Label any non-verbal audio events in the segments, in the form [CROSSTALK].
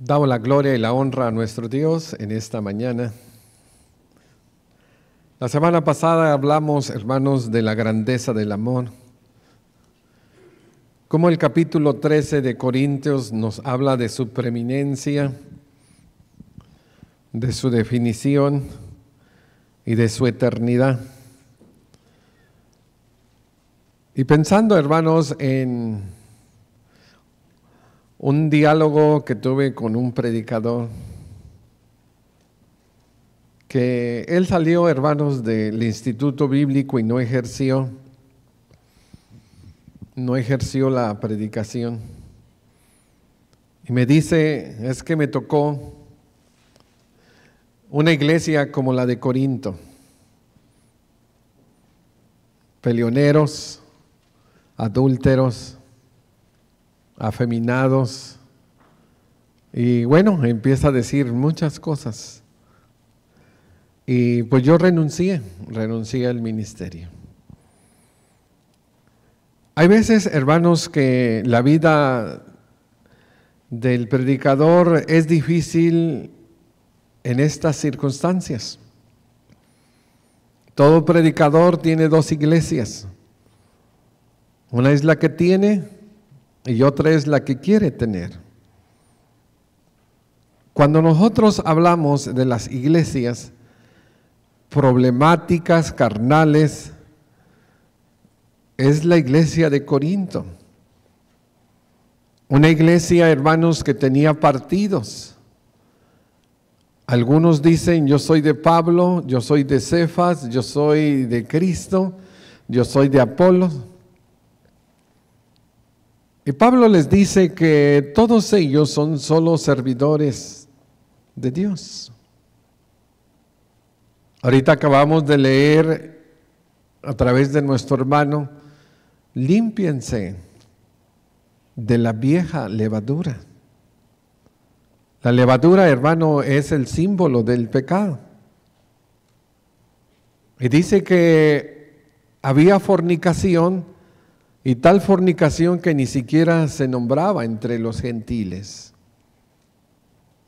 Damos la gloria y la honra a nuestro Dios en esta mañana. La semana pasada hablamos, hermanos, de la grandeza del amor. Como el capítulo 13 de Corintios nos habla de su preeminencia, de su definición y de su eternidad. Y pensando, hermanos, en un diálogo que tuve con un predicador, que él salió, hermanos, del instituto bíblico y no ejerció, no ejerció la predicación. Y me dice, es que me tocó una iglesia como la de Corinto, peleoneros, adúlteros, afeminados. Y bueno, empieza a decir muchas cosas. Y pues yo renuncié, renuncié al ministerio. Hay veces, hermanos, que la vida del predicador es difícil en estas circunstancias. Todo predicador tiene dos iglesias. Una es la que tiene y otra es la que quiere tener. Cuando nosotros hablamos de las iglesias problemáticas, carnales, es la iglesia de Corinto. Una iglesia, hermanos, que tenía partidos. Algunos dicen, yo soy de Pablo, yo soy de Cefas, yo soy de Cristo, yo soy de Apolo. Y Pablo les dice que todos ellos son solo servidores de Dios. Ahorita acabamos de leer a través de nuestro hermano, límpiense de la vieja levadura. La levadura, hermano, es el símbolo del pecado. Y dice que había fornicación y tal fornicación que ni siquiera se nombraba entre los gentiles.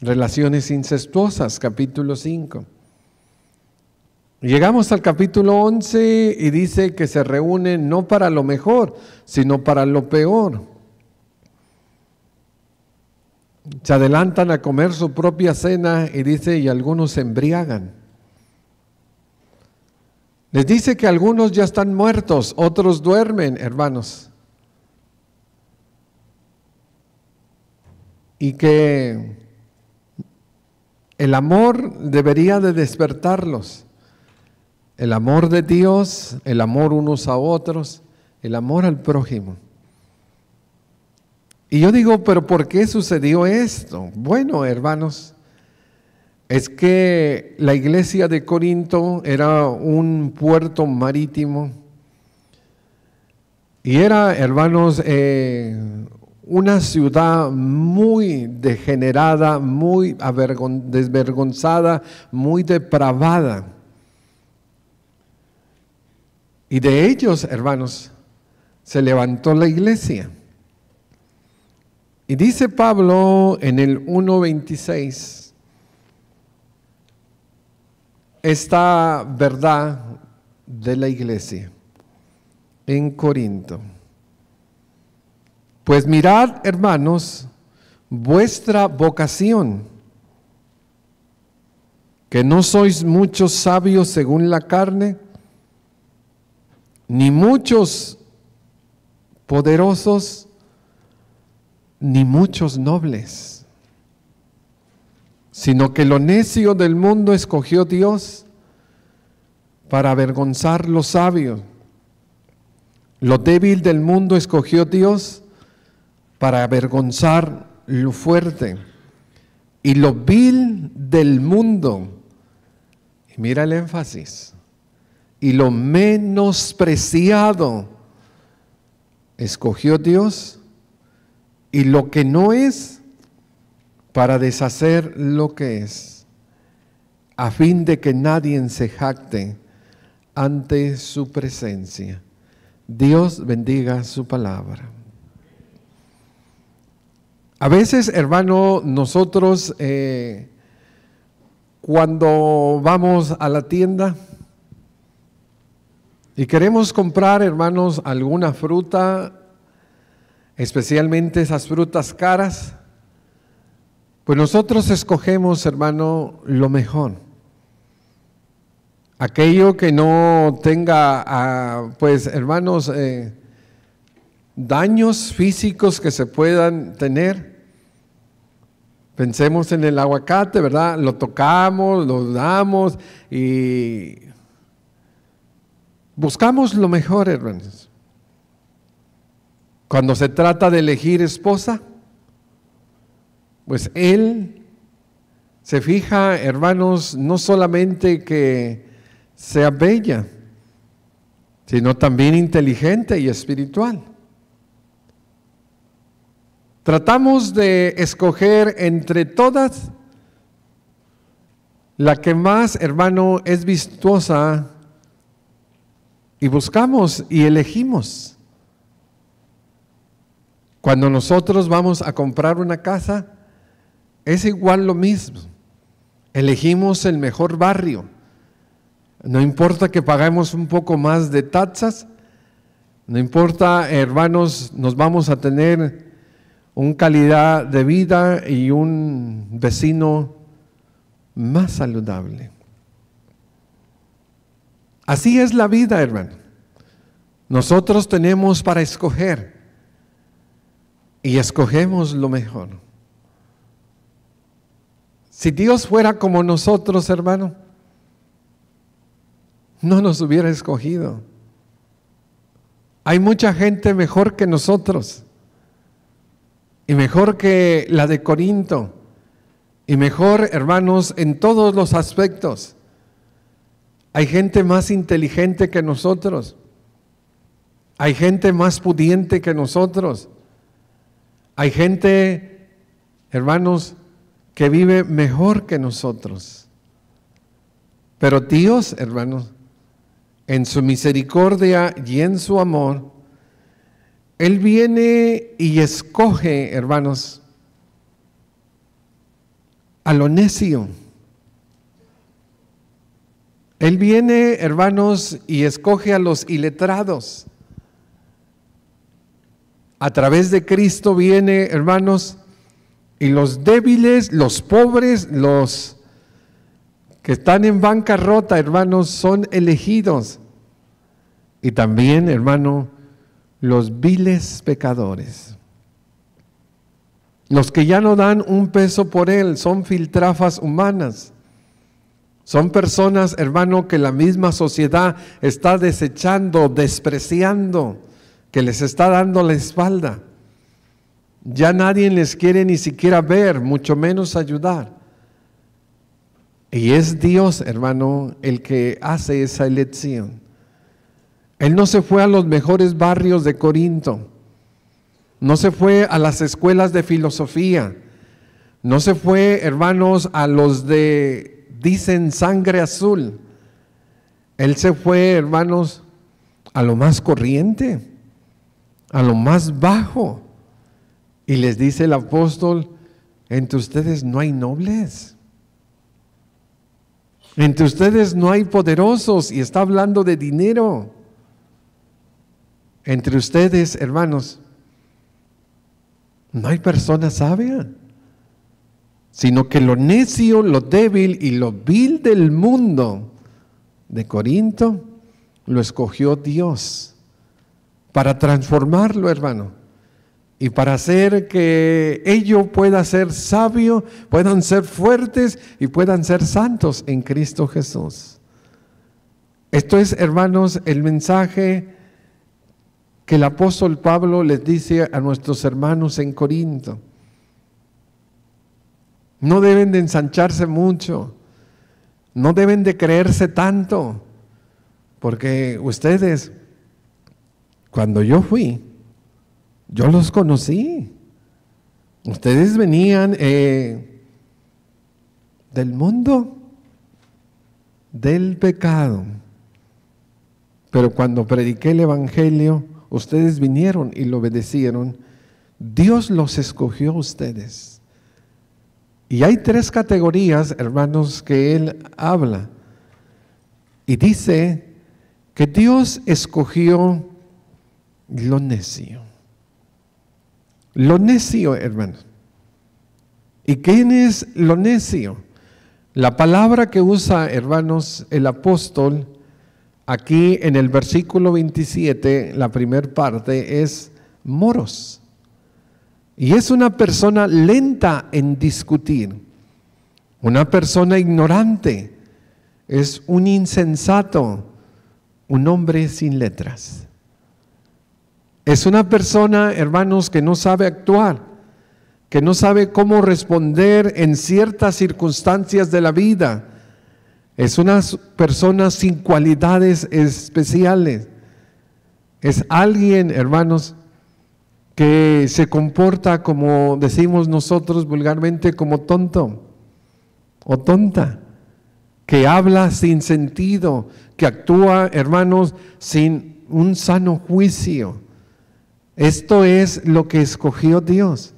Relaciones incestuosas, capítulo 5. Llegamos al capítulo 11 y dice que se reúnen no para lo mejor, sino para lo peor. Se adelantan a comer su propia cena y dice, y algunos se embriagan. Les dice que algunos ya están muertos, otros duermen, hermanos. Y que el amor debería de despertarlos. El amor de Dios, el amor unos a otros, el amor al prójimo. Y yo digo, pero ¿por qué sucedió esto? Bueno, hermanos, es que la iglesia de Corinto era un puerto marítimo y era, hermanos, eh, una ciudad muy degenerada, muy desvergonzada, muy depravada. Y de ellos, hermanos, se levantó la iglesia. Y dice Pablo en el 1.26, esta verdad de la iglesia en Corinto. Pues mirad, hermanos, vuestra vocación, que no sois muchos sabios según la carne, ni muchos poderosos, ni muchos nobles sino que lo necio del mundo escogió Dios para avergonzar lo sabio. Lo débil del mundo escogió Dios para avergonzar lo fuerte. Y lo vil del mundo, mira el énfasis, y lo menospreciado escogió Dios y lo que no es para deshacer lo que es, a fin de que nadie se jacte ante su presencia. Dios bendiga su palabra. A veces, hermano, nosotros eh, cuando vamos a la tienda y queremos comprar, hermanos, alguna fruta, especialmente esas frutas caras, pues nosotros escogemos, hermano, lo mejor. Aquello que no tenga, ah, pues, hermanos, eh, daños físicos que se puedan tener. Pensemos en el aguacate, ¿verdad? Lo tocamos, lo damos y buscamos lo mejor, hermanos. Cuando se trata de elegir esposa, pues Él se fija, hermanos, no solamente que sea bella, sino también inteligente y espiritual. Tratamos de escoger entre todas la que más, hermano, es vistosa y buscamos y elegimos. Cuando nosotros vamos a comprar una casa, es igual lo mismo. Elegimos el mejor barrio. No importa que paguemos un poco más de taxas, no importa, hermanos, nos vamos a tener una calidad de vida y un vecino más saludable. Así es la vida, hermano. Nosotros tenemos para escoger y escogemos lo mejor. Si Dios fuera como nosotros, hermano, no nos hubiera escogido. Hay mucha gente mejor que nosotros, y mejor que la de Corinto, y mejor, hermanos, en todos los aspectos. Hay gente más inteligente que nosotros. Hay gente más pudiente que nosotros. Hay gente, hermanos, que vive mejor que nosotros. Pero Dios, hermanos, en su misericordia y en su amor, Él viene y escoge, hermanos, a lo necio. Él viene, hermanos, y escoge a los iletrados. A través de Cristo viene, hermanos, y los débiles, los pobres, los que están en bancarrota, hermanos, son elegidos. Y también, hermano, los viles pecadores. Los que ya no dan un peso por él son filtrafas humanas. Son personas, hermano, que la misma sociedad está desechando, despreciando, que les está dando la espalda. Ya nadie les quiere ni siquiera ver, mucho menos ayudar. Y es Dios, hermano, el que hace esa elección. Él no se fue a los mejores barrios de Corinto, no se fue a las escuelas de filosofía, no se fue, hermanos, a los de, dicen, sangre azul. Él se fue, hermanos, a lo más corriente, a lo más bajo y les dice el apóstol, entre ustedes no hay nobles. Entre ustedes no hay poderosos y está hablando de dinero. Entre ustedes, hermanos, no hay persona sabia, sino que lo necio, lo débil y lo vil del mundo de Corinto lo escogió Dios para transformarlo, hermano y para hacer que ellos puedan ser sabios, puedan ser fuertes y puedan ser santos en Cristo Jesús. Esto es, hermanos, el mensaje que el apóstol Pablo les dice a nuestros hermanos en Corinto. No deben de ensancharse mucho, no deben de creerse tanto, porque ustedes, cuando yo fui, yo los conocí. Ustedes venían eh, del mundo, del pecado. Pero cuando prediqué el Evangelio, ustedes vinieron y lo obedecieron. Dios los escogió a ustedes. Y hay tres categorías, hermanos, que Él habla. Y dice que Dios escogió lo necio. Lo necio, hermanos. ¿Y quién es lo necio? La palabra que usa, hermanos, el apóstol aquí en el versículo 27, la primera parte, es moros. Y es una persona lenta en discutir, una persona ignorante, es un insensato, un hombre sin letras. Es una persona, hermanos, que no sabe actuar, que no sabe cómo responder en ciertas circunstancias de la vida. Es una persona sin cualidades especiales. Es alguien, hermanos, que se comporta como decimos nosotros vulgarmente, como tonto o tonta, que habla sin sentido, que actúa, hermanos, sin un sano juicio. Esto es lo que escogió Dios.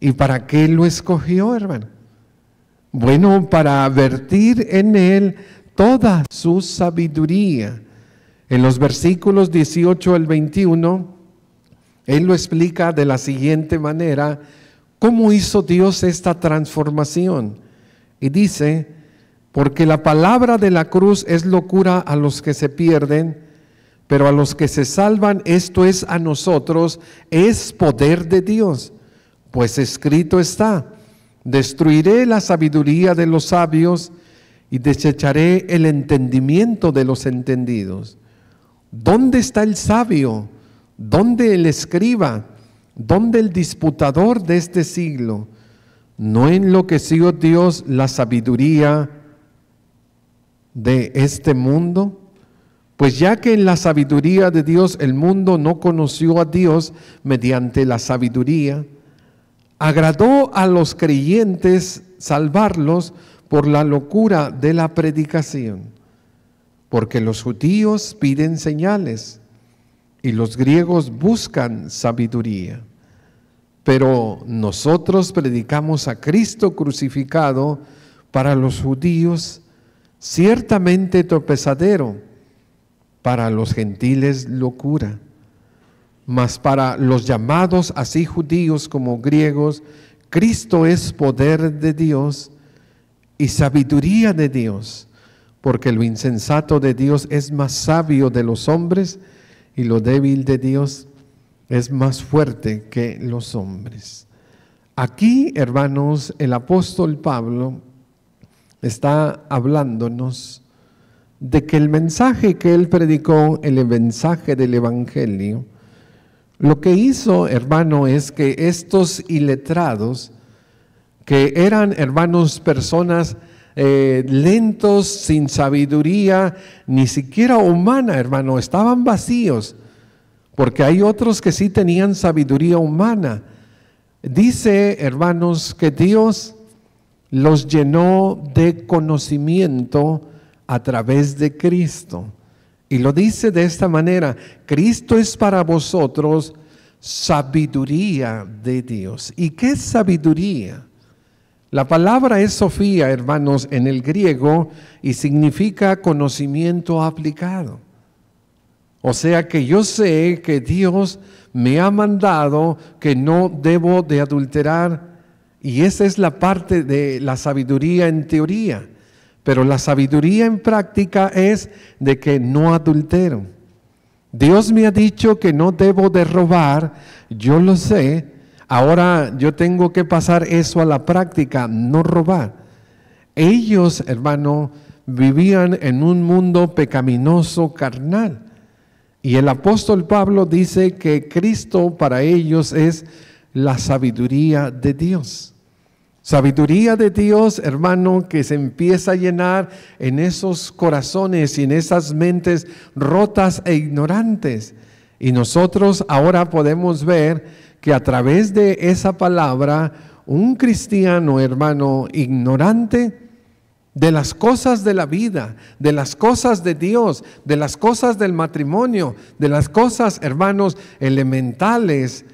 ¿Y para qué lo escogió, hermano? Bueno, para vertir en él toda su sabiduría. En los versículos 18 al 21, él lo explica de la siguiente manera, cómo hizo Dios esta transformación. Y dice, porque la palabra de la cruz es locura a los que se pierden, pero a los que se salvan, esto es a nosotros, es poder de Dios. Pues escrito está, destruiré la sabiduría de los sabios y desecharé el entendimiento de los entendidos. ¿Dónde está el sabio? ¿Dónde el escriba? ¿Dónde el disputador de este siglo? ¿No enloqueció Dios la sabiduría de este mundo? Pues ya que en la sabiduría de Dios el mundo no conoció a Dios mediante la sabiduría, agradó a los creyentes salvarlos por la locura de la predicación, porque los judíos piden señales y los griegos buscan sabiduría. Pero nosotros predicamos a Cristo crucificado para los judíos ciertamente tropezadero para los gentiles locura, mas para los llamados así judíos como griegos, Cristo es poder de Dios y sabiduría de Dios, porque lo insensato de Dios es más sabio de los hombres y lo débil de Dios es más fuerte que los hombres. Aquí, hermanos, el apóstol Pablo está hablándonos de que el mensaje que él predicó, el mensaje del Evangelio, lo que hizo, hermano, es que estos iletrados, que eran, hermanos, personas eh, lentos, sin sabiduría, ni siquiera humana, hermano, estaban vacíos, porque hay otros que sí tenían sabiduría humana. Dice, hermanos, que Dios los llenó de conocimiento, a través de Cristo. Y lo dice de esta manera, Cristo es para vosotros sabiduría de Dios. ¿Y qué sabiduría? La palabra es Sofía, hermanos, en el griego y significa conocimiento aplicado. O sea que yo sé que Dios me ha mandado que no debo de adulterar y esa es la parte de la sabiduría en teoría. Pero la sabiduría en práctica es de que no adultero. Dios me ha dicho que no debo de robar, yo lo sé. Ahora yo tengo que pasar eso a la práctica, no robar. Ellos, hermano, vivían en un mundo pecaminoso, carnal. Y el apóstol Pablo dice que Cristo para ellos es la sabiduría de Dios. Sabiduría de Dios, hermano, que se empieza a llenar en esos corazones y en esas mentes rotas e ignorantes. Y nosotros ahora podemos ver que a través de esa palabra, un cristiano, hermano, ignorante de las cosas de la vida, de las cosas de Dios, de las cosas del matrimonio, de las cosas, hermanos, elementales,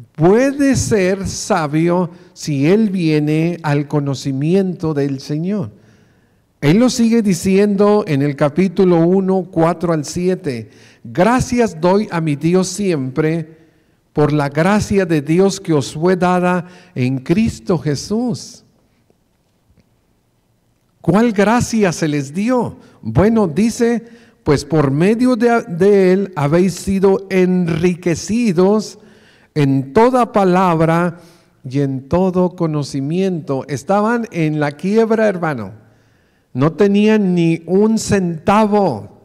puede ser sabio si él viene al conocimiento del Señor. Él lo sigue diciendo en el capítulo 1, 4 al 7. Gracias doy a mi Dios siempre por la gracia de Dios que os fue dada en Cristo Jesús. ¿Cuál gracia se les dio? Bueno, dice, pues por medio de, de él habéis sido enriquecidos en toda palabra y en todo conocimiento. Estaban en la quiebra, hermano. No tenían ni un centavo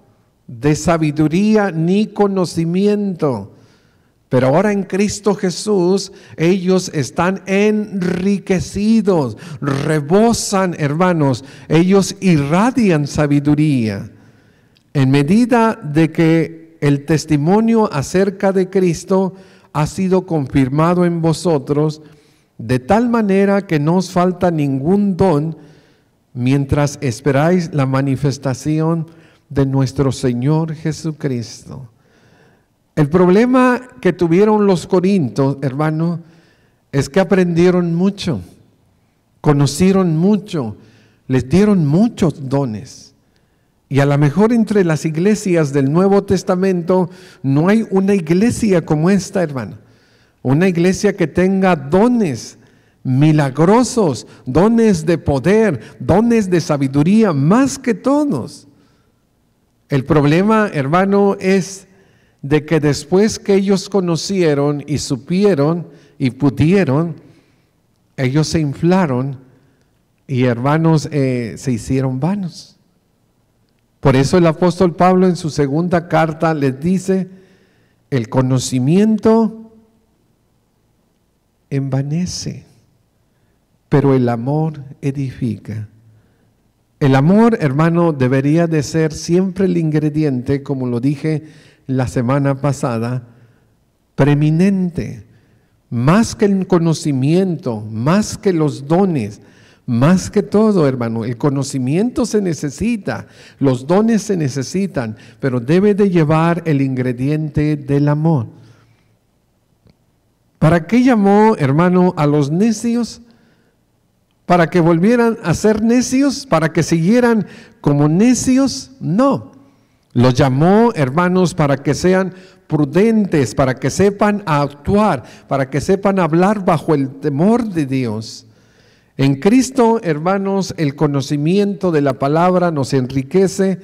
de sabiduría ni conocimiento. Pero ahora en Cristo Jesús ellos están enriquecidos, rebosan, hermanos, ellos irradian sabiduría. En medida de que el testimonio acerca de Cristo ha sido confirmado en vosotros, de tal manera que no os falta ningún don mientras esperáis la manifestación de nuestro Señor Jesucristo. El problema que tuvieron los corintos, hermano, es que aprendieron mucho, conocieron mucho, les dieron muchos dones. Y a lo mejor entre las iglesias del Nuevo Testamento no hay una iglesia como esta, hermano. Una iglesia que tenga dones milagrosos, dones de poder, dones de sabiduría, más que todos. El problema, hermano, es de que después que ellos conocieron y supieron y pudieron, ellos se inflaron y hermanos eh, se hicieron vanos. Por eso el apóstol Pablo en su segunda carta les dice, el conocimiento envanece, pero el amor edifica. El amor, hermano, debería de ser siempre el ingrediente, como lo dije la semana pasada, preeminente, más que el conocimiento, más que los dones, más que todo, hermano, el conocimiento se necesita, los dones se necesitan, pero debe de llevar el ingrediente del amor. ¿Para qué llamó, hermano, a los necios? ¿Para que volvieran a ser necios? ¿Para que siguieran como necios? No. Los llamó, hermanos, para que sean prudentes, para que sepan actuar, para que sepan hablar bajo el temor de Dios. En Cristo, hermanos, el conocimiento de la palabra nos enriquece,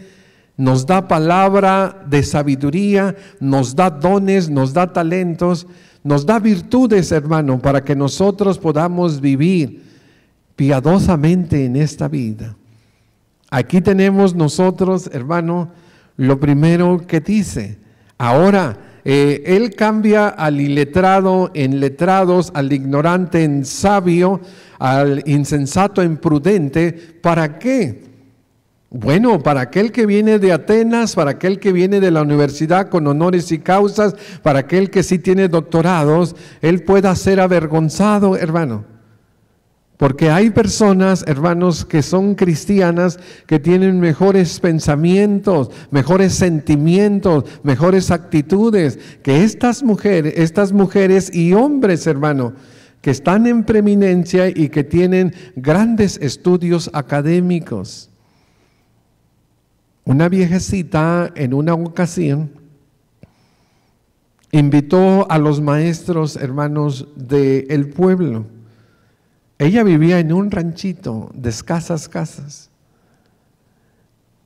nos da palabra de sabiduría, nos da dones, nos da talentos, nos da virtudes, hermano, para que nosotros podamos vivir piadosamente en esta vida. Aquí tenemos nosotros, hermano, lo primero que dice, ahora eh, él cambia al iletrado en letrados, al ignorante en sabio, al insensato en prudente. ¿Para qué? Bueno, para aquel que viene de Atenas, para aquel que viene de la universidad con honores y causas, para aquel que sí tiene doctorados, él pueda ser avergonzado, hermano. Porque hay personas, hermanos, que son cristianas, que tienen mejores pensamientos, mejores sentimientos, mejores actitudes, que estas mujeres, estas mujeres y hombres, hermano, que están en preeminencia y que tienen grandes estudios académicos. Una viejecita en una ocasión invitó a los maestros, hermanos, del pueblo ella vivía en un ranchito de escasas casas.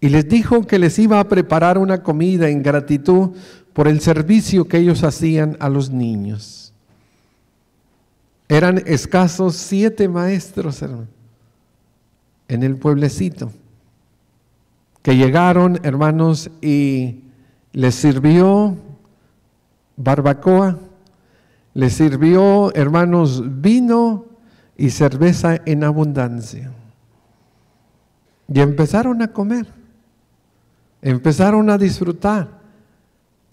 Y les dijo que les iba a preparar una comida en gratitud por el servicio que ellos hacían a los niños. Eran escasos siete maestros, en el pueblecito, que llegaron, hermanos, y les sirvió barbacoa, les sirvió, hermanos, vino, y cerveza en abundancia. Y empezaron a comer, empezaron a disfrutar.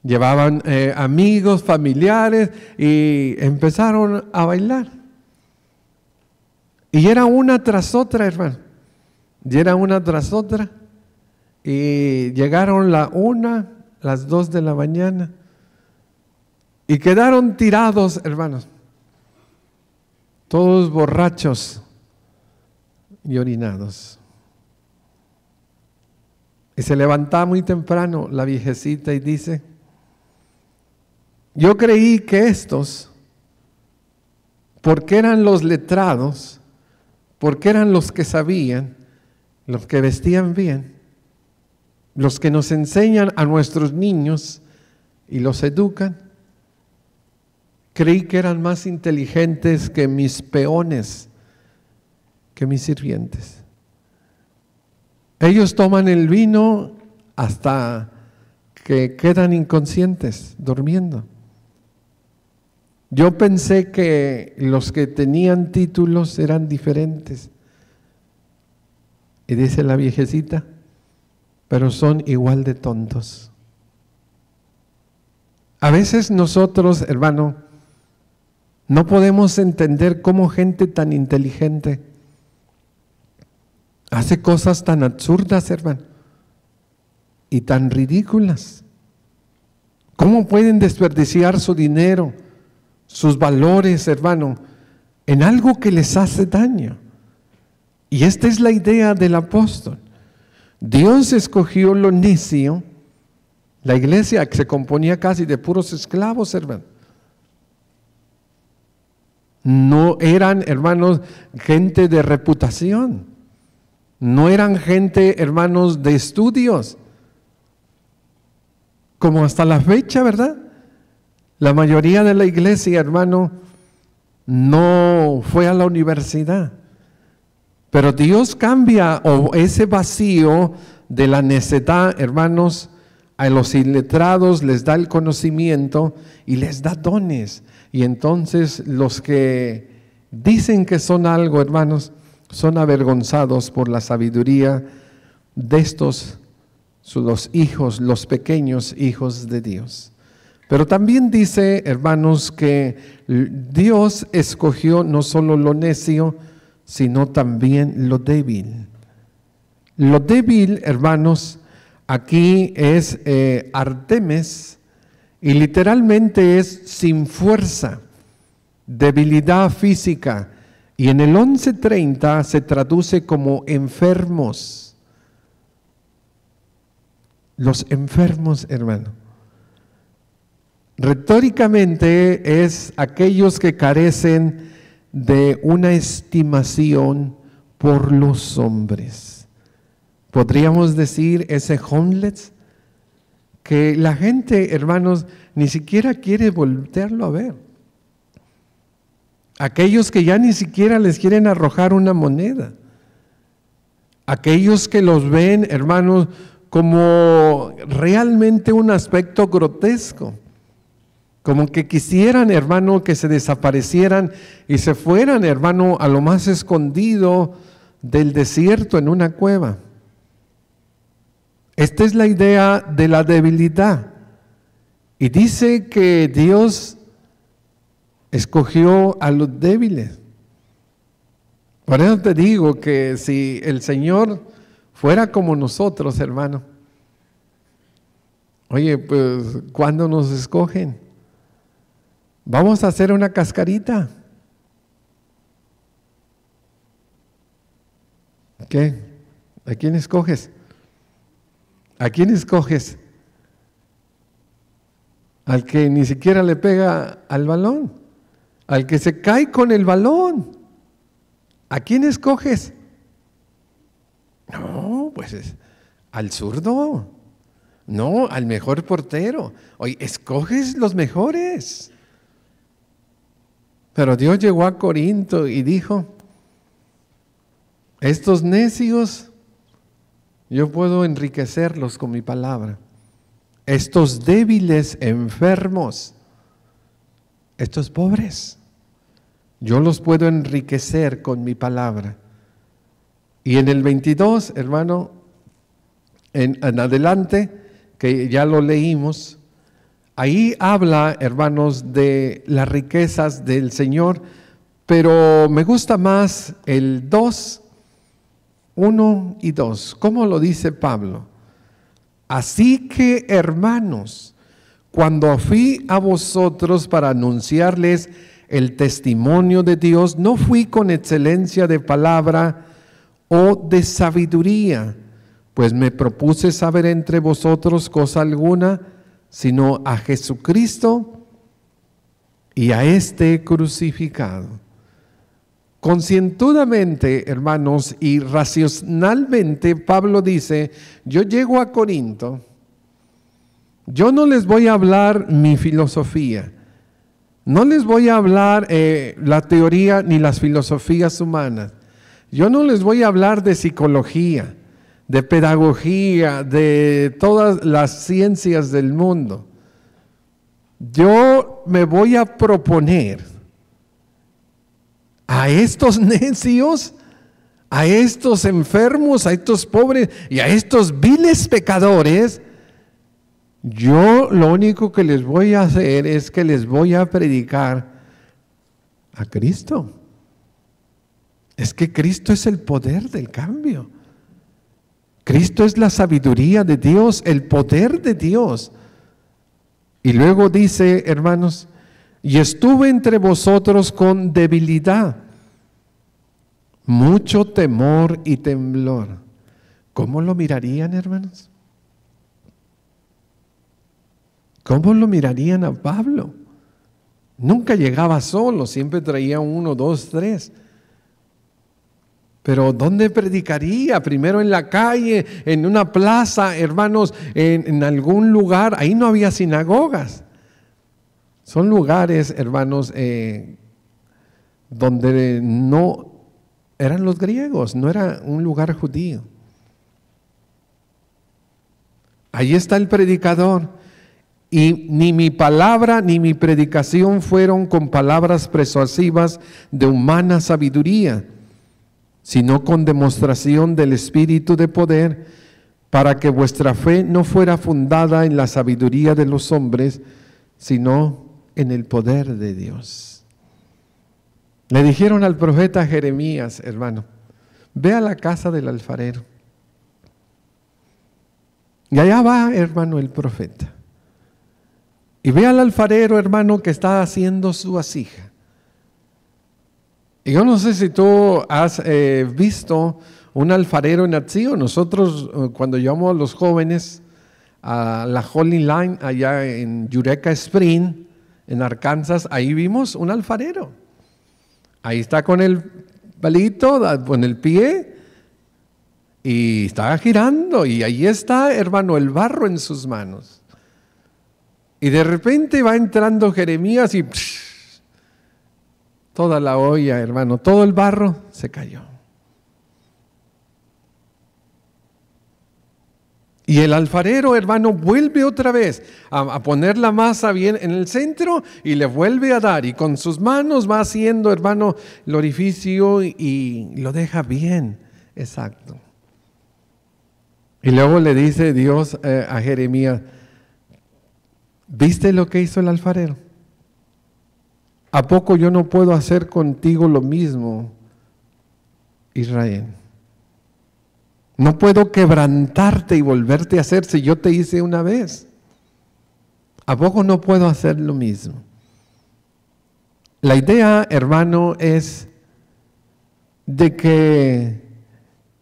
Llevaban eh, amigos, familiares y empezaron a bailar. Y era una tras otra, hermano. Y era una tras otra. Y llegaron la una, las dos de la mañana. Y quedaron tirados, hermanos todos borrachos y orinados. Y se levanta muy temprano la viejecita y dice, yo creí que estos, porque eran los letrados, porque eran los que sabían, los que vestían bien, los que nos enseñan a nuestros niños y los educan, Creí que eran más inteligentes que mis peones, que mis sirvientes. Ellos toman el vino hasta que quedan inconscientes, durmiendo. Yo pensé que los que tenían títulos eran diferentes. Y dice la viejecita, pero son igual de tontos. A veces nosotros, hermano, no podemos entender cómo gente tan inteligente hace cosas tan absurdas, hermano, y tan ridículas. ¿Cómo pueden desperdiciar su dinero, sus valores, hermano, en algo que les hace daño? Y esta es la idea del apóstol. Dios escogió lo necio, la iglesia que se componía casi de puros esclavos, hermano no eran, hermanos, gente de reputación. No eran gente, hermanos, de estudios. Como hasta la fecha, ¿verdad? La mayoría de la iglesia, hermano, no fue a la universidad. Pero Dios cambia o ese vacío de la necedad, hermanos, a los iletrados les da el conocimiento y les da dones. Y entonces los que dicen que son algo, hermanos, son avergonzados por la sabiduría de estos, los hijos, los pequeños hijos de Dios. Pero también dice, hermanos, que Dios escogió no solo lo necio, sino también lo débil. Lo débil, hermanos, aquí es eh, Artemis, y literalmente es sin fuerza, debilidad física. Y en el 11.30 se traduce como enfermos. Los enfermos, hermano. Retóricamente es aquellos que carecen de una estimación por los hombres. Podríamos decir ese homeless que la gente, hermanos, ni siquiera quiere voltearlo a ver. Aquellos que ya ni siquiera les quieren arrojar una moneda. Aquellos que los ven, hermanos, como realmente un aspecto grotesco. Como que quisieran, hermano, que se desaparecieran y se fueran, hermano, a lo más escondido del desierto en una cueva. Esta es la idea de la debilidad. Y dice que Dios escogió a los débiles. Por eso te digo que si el Señor fuera como nosotros, hermano, oye, pues, ¿cuándo nos escogen? Vamos a hacer una cascarita. ¿Qué? ¿A quién escoges? ¿A quién escoges? Al que ni siquiera le pega al balón, al que se cae con el balón. ¿A quién escoges? No, pues es al zurdo. No, al mejor portero. Oye, escoges los mejores. Pero Dios llegó a Corinto y dijo, estos necios yo puedo enriquecerlos con mi palabra. Estos débiles, enfermos, estos pobres, yo los puedo enriquecer con mi palabra. Y en el 22, hermano, en, adelante, que ya lo leímos, ahí habla, hermanos, de las riquezas del Señor, pero me gusta más el 2 uno y dos, ¿Cómo lo dice Pablo? Así que, hermanos, cuando fui a vosotros para anunciarles el testimonio de Dios, no fui con excelencia de palabra o de sabiduría, pues me propuse saber entre vosotros cosa alguna, sino a Jesucristo y a este crucificado. Concientudamente, hermanos, y racionalmente, Pablo dice, yo llego a Corinto, yo no les voy a hablar mi filosofía, no les voy a hablar eh, la teoría ni las filosofías humanas, yo no les voy a hablar de psicología, de pedagogía, de todas las ciencias del mundo. Yo me voy a proponer a estos [LAUGHS] necios, a estos enfermos, a estos pobres y a estos viles pecadores, yo lo único que les voy a hacer es que les voy a predicar a Cristo. Es que Cristo es el poder del cambio. Cristo es la sabiduría de Dios, el poder de Dios. Y luego dice, hermanos, y estuve entre vosotros con debilidad, mucho temor y temblor. ¿Cómo lo mirarían, hermanos? ¿Cómo lo mirarían a Pablo? Nunca llegaba solo, siempre traía uno, dos, tres. Pero ¿dónde predicaría? Primero en la calle, en una plaza, hermanos, en, en algún lugar. Ahí no había sinagogas. Son lugares, hermanos, eh, donde no eran los griegos, no era un lugar judío. Ahí está el predicador. Y ni mi palabra ni mi predicación fueron con palabras persuasivas de humana sabiduría, sino con demostración del Espíritu de poder, para que vuestra fe no fuera fundada en la sabiduría de los hombres, sino en el poder de Dios. Le dijeron al profeta Jeremías, hermano, ve a la casa del alfarero. Y allá va, hermano, el profeta. Y ve al alfarero, hermano, que está haciendo su vasija. Y yo no sé si tú has eh, visto un alfarero en acción. Nosotros, eh, cuando llevamos a los jóvenes a la Holy Line, allá en Yureka Spring, en Arkansas, ahí vimos un alfarero. Ahí está con el palito, con el pie, y está girando, y ahí está, hermano, el barro en sus manos. Y de repente va entrando Jeremías y toda la olla, hermano, todo el barro se cayó. Y el alfarero, hermano, vuelve otra vez a, poner la masa bien en el centro y le vuelve a dar. Y con sus manos va haciendo, hermano, el orificio y lo deja bien. Exacto. Y luego le dice Dios eh, a Jeremías, ¿viste lo que hizo el alfarero? ¿A poco yo no puedo hacer contigo lo mismo, Israel? No puedo quebrantarte y volverte a hacer si yo te hice una vez. ¿A poco no puedo hacer lo mismo? La idea, hermano, es de que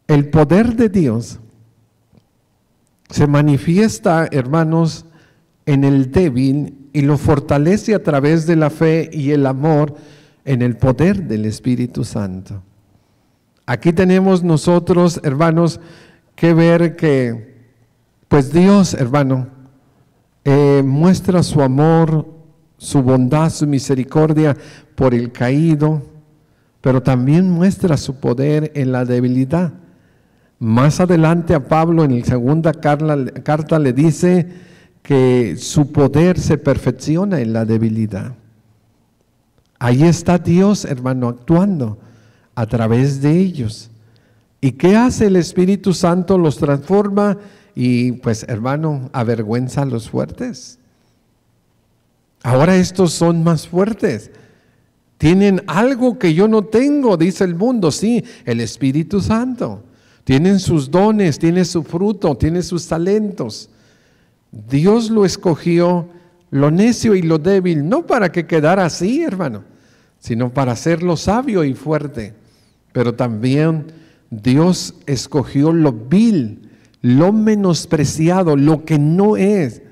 el poder de Dios se manifiesta, hermanos, en el débil y lo fortalece a través de la fe y el amor en el poder del Espíritu Santo. Aquí tenemos nosotros, hermanos, que ver que, pues Dios, hermano, eh, muestra su amor, su bondad, su misericordia por el caído, pero también muestra su poder en la debilidad. Más adelante a Pablo en la segunda carta le dice que su poder se perfecciona en la debilidad. Ahí está Dios, hermano, actuando a través de ellos. ¿Y qué hace el Espíritu Santo? Los transforma y pues hermano, avergüenza a los fuertes. Ahora estos son más fuertes. Tienen algo que yo no tengo, dice el mundo, sí, el Espíritu Santo. Tienen sus dones, tiene su fruto, tiene sus talentos. Dios lo escogió lo necio y lo débil, no para que quedara así, hermano, sino para hacerlo sabio y fuerte pero también Dios escogió lo vil, lo menospreciado, lo que no es,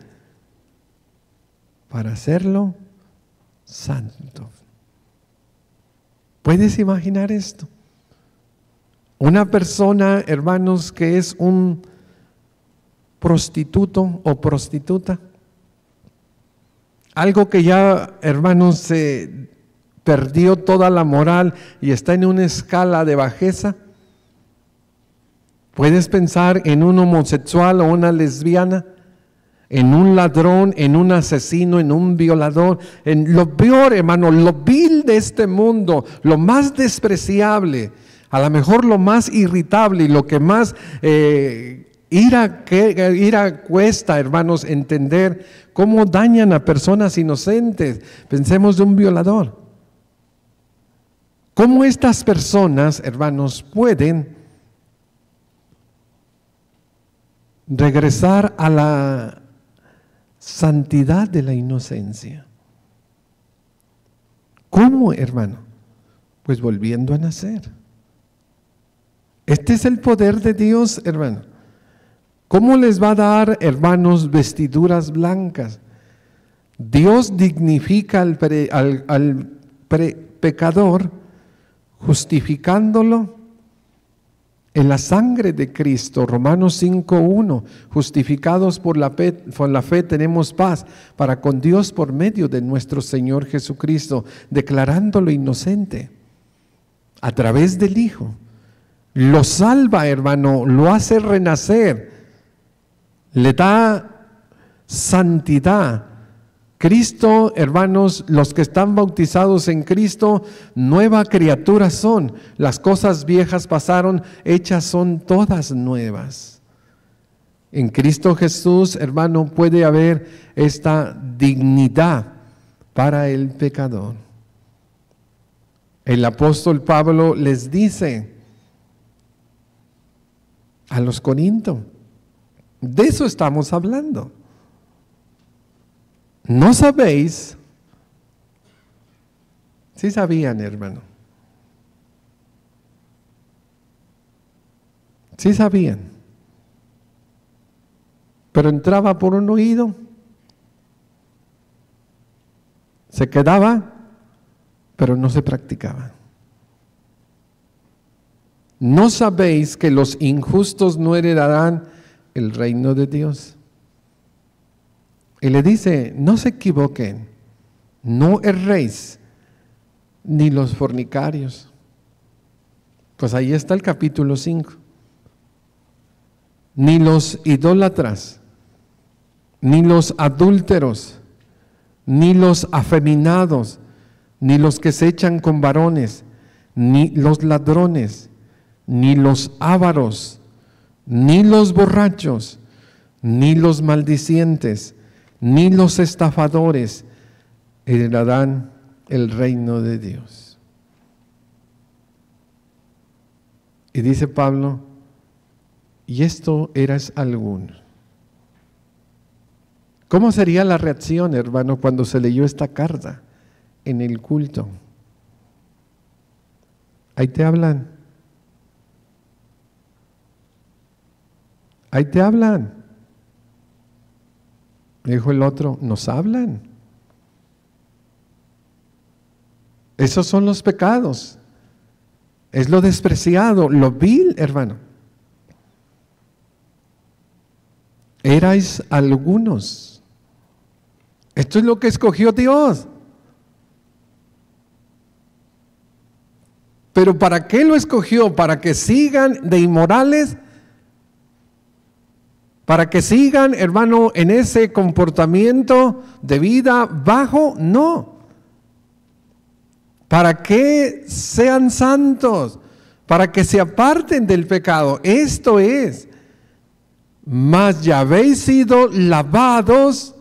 para hacerlo santo. ¿Puedes imaginar esto? Una persona, hermanos, que es un prostituto o prostituta, algo que ya, hermanos, se perdió toda la moral y está en una escala de bajeza. Puedes pensar en un homosexual o una lesbiana, en un ladrón, en un asesino, en un violador, en lo peor, hermano, lo vil de este mundo, lo más despreciable, a lo mejor lo más irritable y lo que más eh, ira, que, ira cuesta, hermanos, entender cómo dañan a personas inocentes. Pensemos de un violador. ¿Cómo estas personas, hermanos, pueden regresar a la santidad de la inocencia? ¿Cómo, hermano? Pues volviendo a nacer. Este es el poder de Dios, hermano. ¿Cómo les va a dar, hermanos, vestiduras blancas? Dios dignifica al, pecador justificándolo en la sangre de Cristo, Romanos 5.1, justificados por la, fe, por la fe tenemos paz para con Dios por medio de nuestro Señor Jesucristo, declarándolo inocente a través del Hijo. Lo salva, hermano, lo hace renacer, le da santidad, Cristo, hermanos, los que están bautizados en Cristo, nueva criatura son. Las cosas viejas pasaron, hechas son todas nuevas. En Cristo Jesús, hermano, puede haber esta dignidad para el pecador. El apóstol Pablo les dice a los Corintios, de eso estamos hablando no sabéis, sí sabían, hermano. Sí sabían. Pero entraba por un oído, se quedaba, pero no se practicaba. ¿No sabéis que los injustos no heredarán el reino de Dios? Y le dice, no se equivoquen, no erréis, ni los fornicarios. Pues ahí está el capítulo 5. Ni los idólatras, ni los adúlteros, ni los afeminados, ni los que se echan con varones, ni los ladrones, ni los ávaros, ni los borrachos, ni los maldicientes, ni los estafadores heredarán eh, el reino de Dios. Y dice Pablo, y esto eras alguno. ¿Cómo sería la reacción, hermano, cuando se leyó esta carta en el culto? Ahí te hablan. Ahí te hablan. Dijo el otro, nos hablan. Esos son los pecados. Es lo despreciado, lo vil, hermano. Erais algunos. Esto es lo que escogió Dios. Pero ¿para qué lo escogió? ¿Para que sigan de inmorales? para que sigan, hermano, en ese comportamiento de vida bajo, no. Para que sean santos, para que se aparten del pecado. Esto es, mas ya habéis sido lavados,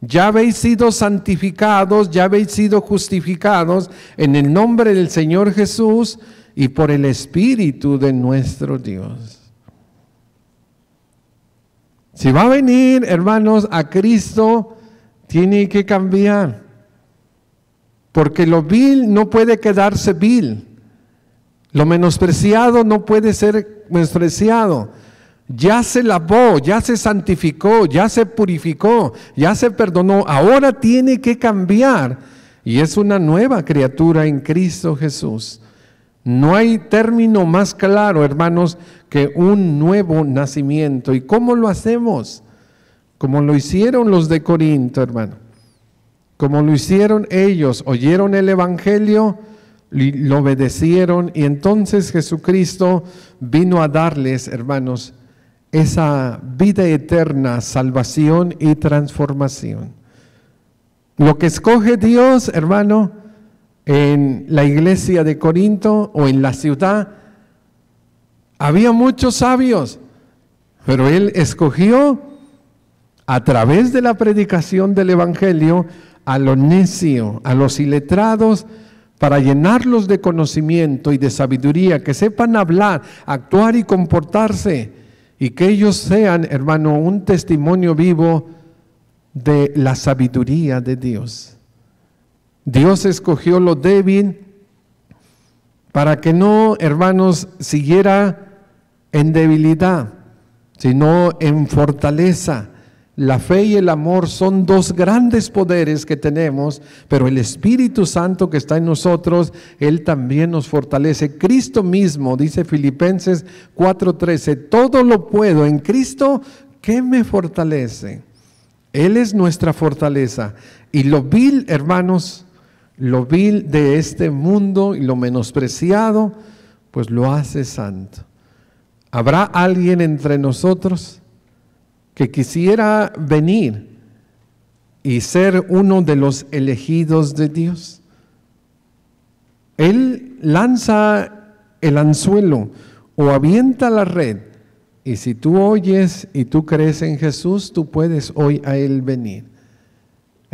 ya habéis sido santificados, ya habéis sido justificados en el nombre del Señor Jesús y por el Espíritu de nuestro Dios. Si va a venir, hermanos, a Cristo, tiene que cambiar. Porque lo vil no puede quedarse vil. Lo menospreciado no puede ser menospreciado. Ya se lavó, ya se santificó, ya se purificó, ya se perdonó. Ahora tiene que cambiar. Y es una nueva criatura en Cristo Jesús. No hay término más claro, hermanos, que un nuevo nacimiento. ¿Y cómo lo hacemos? Como lo hicieron los de Corinto, hermano. Como lo hicieron ellos, oyeron el Evangelio, lo obedecieron y entonces Jesucristo vino a darles, hermanos, esa vida eterna, salvación y transformación. Lo que escoge Dios, hermano, en la iglesia de Corinto o en la ciudad, había muchos sabios, pero él escogió a través de la predicación del Evangelio a los necios, a los iletrados, para llenarlos de conocimiento y de sabiduría, que sepan hablar, actuar y comportarse, y que ellos sean, hermano, un testimonio vivo de la sabiduría de Dios. Dios escogió lo débil para que no, hermanos, siguiera en debilidad, sino en fortaleza. La fe y el amor son dos grandes poderes que tenemos, pero el Espíritu Santo que está en nosotros, Él también nos fortalece. Cristo mismo, dice Filipenses 4:13, todo lo puedo en Cristo que me fortalece. Él es nuestra fortaleza. Y lo vil, hermanos, lo vil de este mundo y lo menospreciado, pues lo hace santo. ¿Habrá alguien entre nosotros que quisiera venir y ser uno de los elegidos de Dios? Él lanza el anzuelo o avienta la red y si tú oyes y tú crees en Jesús, tú puedes hoy a Él venir.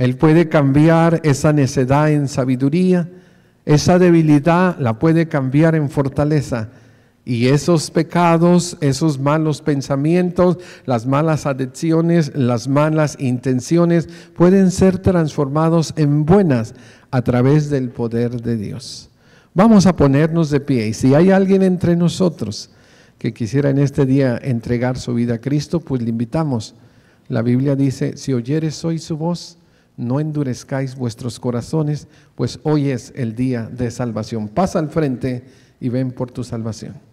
Él puede cambiar esa necedad en sabiduría, esa debilidad la puede cambiar en fortaleza. Y esos pecados, esos malos pensamientos, las malas adicciones, las malas intenciones pueden ser transformados en buenas a través del poder de Dios. Vamos a ponernos de pie y si hay alguien entre nosotros que quisiera en este día entregar su vida a Cristo, pues le invitamos. La Biblia dice, si oyeres hoy su voz, no endurezcáis vuestros corazones, pues hoy es el día de salvación. Pasa al frente y ven por tu salvación.